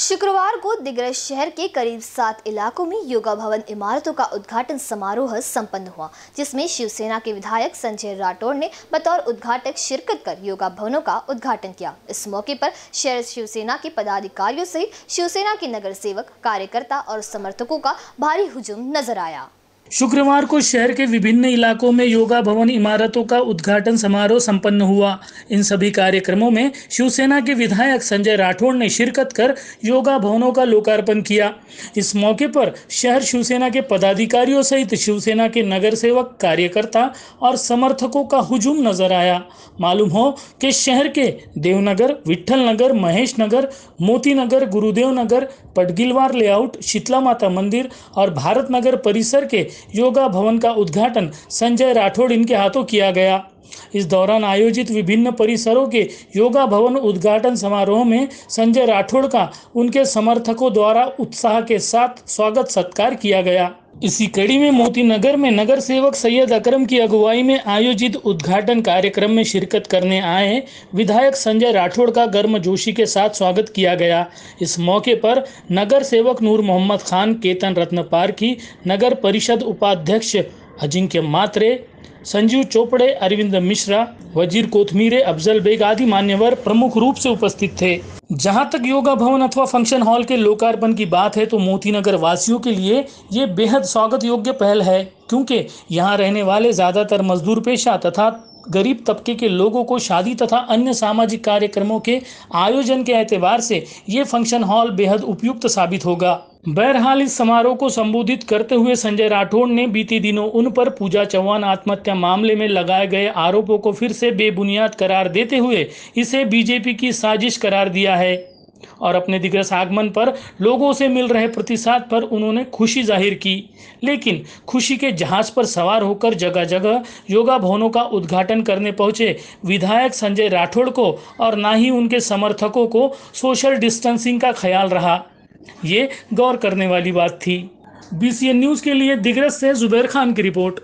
शुक्रवार को दिग्रज शहर के करीब सात इलाकों में योगा भवन इमारतों का उद्घाटन समारोह संपन्न हुआ जिसमें शिवसेना के विधायक संजय राठौर ने बतौर उद्घाटक शिरकत कर योगा भवनों का उद्घाटन किया इस मौके पर शहर शिवसेना के पदाधिकारियों सहित शिवसेना के नगर सेवक कार्यकर्ता और समर्थकों का भारी हुजूम नजर आया शुक्रवार को शहर के विभिन्न इलाकों में योगा भवन इमारतों का उद्घाटन समारोह संपन्न हुआ इन सभी कार्यक्रमों में शिवसेना के विधायक संजय राठौड़ ने शिरकत कर योगा भवनों का लोकार्पण किया इस मौके पर शहर शिवसेना के पदाधिकारियों सहित शिवसेना के नगर सेवक कार्यकर्ता और समर्थकों का हुजूम नजर आया मालूम हो कि शहर के देवनगर विट्ठल नगर महेश नगर मोती नगर गुरुदेव नगर पटगिलवार लेआउट शीतला माता मंदिर और भारत नगर परिसर के योगा भवन का उद्घाटन संजय राठौड़ इनके हाथों किया गया इस दौरान आयोजित विभिन्न परिसरों के योगा भवन उद्घाटन समारोह में संजय राठौड़ का उनके समर्थकों द्वारा उत्साह के साथ स्वागत सत्कार किया गया इसी कड़ी में मोती नगर में नगर सेवक सैयद अकरम की अगुवाई में आयोजित उद्घाटन कार्यक्रम में शिरकत करने आए विधायक संजय राठौड़ का गर्म जोशी के साथ स्वागत किया गया इस मौके पर नगर सेवक नूर मोहम्मद खान केतन रत्न पार्की नगर परिषद उपाध्यक्ष अजिंक्य मात्रे संजीव चोपड़े अरविंद मिश्रा वजीर कोथमीरे अफजल बेग आदि मान्यवर प्रमुख रूप से उपस्थित थे जहां तक योगा भवन अथवा फंक्शन हॉल के लोकार्पण की बात है तो मोती नगर वासियों के लिए ये बेहद स्वागत योग्य पहल है क्योंकि यहाँ रहने वाले ज़्यादातर मजदूर पेशा तथा गरीब तबके के लोगों को शादी तथा अन्य सामाजिक कार्यक्रमों के आयोजन के एतबार से ये फंक्शन हॉल बेहद उपयुक्त साबित होगा बहरहाल इस समारोह को संबोधित करते हुए संजय राठौड़ ने बीते दिनों उन पर पूजा चौहान आत्महत्या मामले में लगाए गए आरोपों को फिर से बेबुनियाद करार देते हुए इसे बीजेपी की साजिश करार दिया है और अपने दिग्गज आगमन पर लोगों से मिल रहे प्रतिसाद पर उन्होंने खुशी जाहिर की लेकिन खुशी के जहाज पर सवार होकर जगह जगह योगा भवनों का उद्घाटन करने पहुंचे विधायक संजय राठौड़ को और ना ही उनके समर्थकों को सोशल डिस्टेंसिंग का ख्याल रहा ये गौर करने वाली बात थी बी न्यूज़ के लिए दिग्रस से जुबैर खान की रिपोर्ट